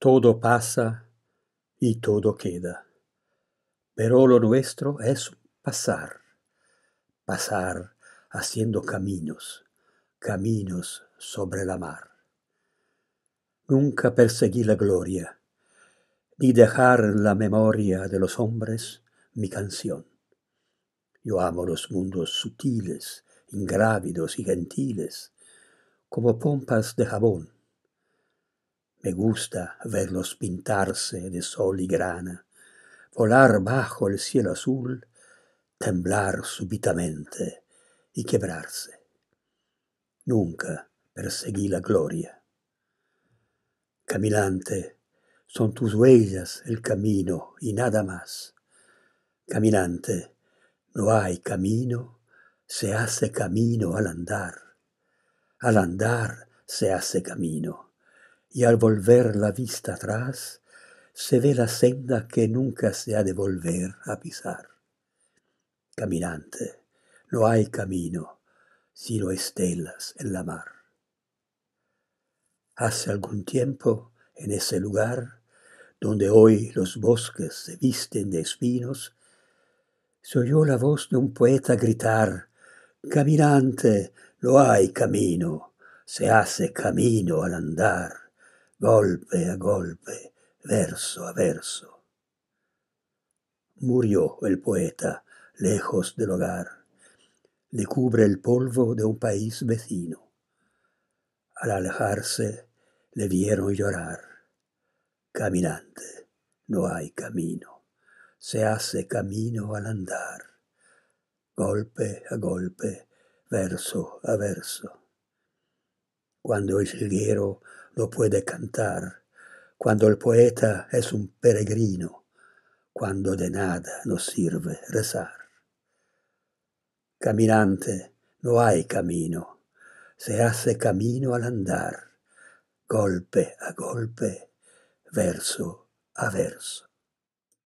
Todo pasa y todo queda, pero lo nuestro es pasar, pasar haciendo caminos, caminos sobre la mar. Nunca perseguí la gloria, ni dejar en la memoria de los hombres mi canción. Yo amo los mundos sutiles, ingrávidos y gentiles, como pompas de jabón me gusta verlos pintarse de sol y grana, volar bajo el cielo azul, temblar súbitamente y quebrarse. Nunca perseguí la gloria. Caminante, son tus huellas el camino y nada más. Caminante, no hay camino, se hace camino al andar. Al andar se hace camino y al volver la vista atrás se ve la senda que nunca se ha de volver a pisar. Caminante, no hay camino, sino estelas en la mar. Hace algún tiempo, en ese lugar, donde hoy los bosques se visten de espinos, se oyó la voz de un poeta gritar, Caminante, no hay camino, se hace camino al andar golpe a golpe, verso a verso. Murió el poeta, lejos del hogar. Le cubre el polvo de un país vecino. Al alejarse, le vieron llorar. Caminante, no hay camino. Se hace camino al andar. Golpe a golpe, verso a verso. quando il jilguero lo può cantar, quando il poeta è un peregrino, quando de nada nos sirve rezar. Caminante, no hai camino, se hace camino all'andar, golpe a golpe, verso a verso.